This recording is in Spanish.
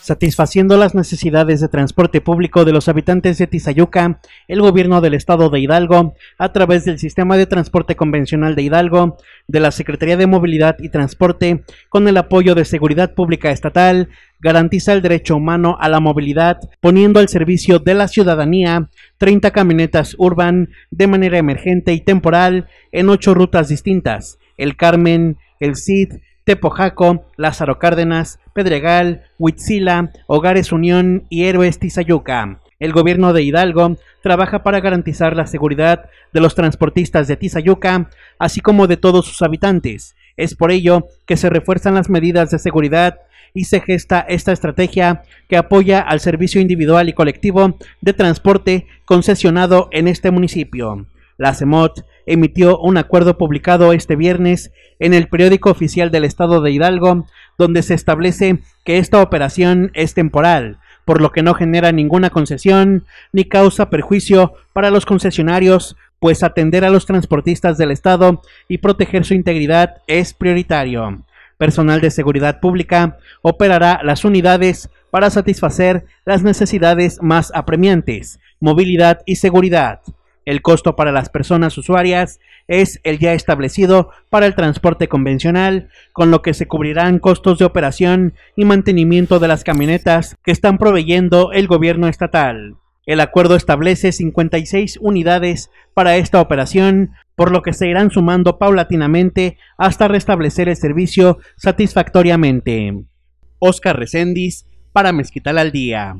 Satisfaciendo las necesidades de transporte público de los habitantes de Tizayuca, el gobierno del estado de Hidalgo, a través del sistema de transporte convencional de Hidalgo, de la Secretaría de Movilidad y Transporte, con el apoyo de Seguridad Pública Estatal, garantiza el derecho humano a la movilidad, poniendo al servicio de la ciudadanía 30 camionetas urban de manera emergente y temporal en ocho rutas distintas, el Carmen, el Cid, Tepojaco, Lázaro Cárdenas, Pedregal, Huitzila, Hogares Unión y Héroes Tizayuca. El gobierno de Hidalgo trabaja para garantizar la seguridad de los transportistas de Tizayuca, así como de todos sus habitantes. Es por ello que se refuerzan las medidas de seguridad y se gesta esta estrategia que apoya al servicio individual y colectivo de transporte concesionado en este municipio. La CEMOT emitió un acuerdo publicado este viernes en el periódico oficial del Estado de Hidalgo, donde se establece que esta operación es temporal, por lo que no genera ninguna concesión ni causa perjuicio para los concesionarios, pues atender a los transportistas del Estado y proteger su integridad es prioritario. Personal de seguridad pública operará las unidades para satisfacer las necesidades más apremiantes, movilidad y seguridad. El costo para las personas usuarias es el ya establecido para el transporte convencional, con lo que se cubrirán costos de operación y mantenimiento de las camionetas que están proveyendo el gobierno estatal. El acuerdo establece 56 unidades para esta operación, por lo que se irán sumando paulatinamente hasta restablecer el servicio satisfactoriamente. Oscar Recendis para Mezquital al Día.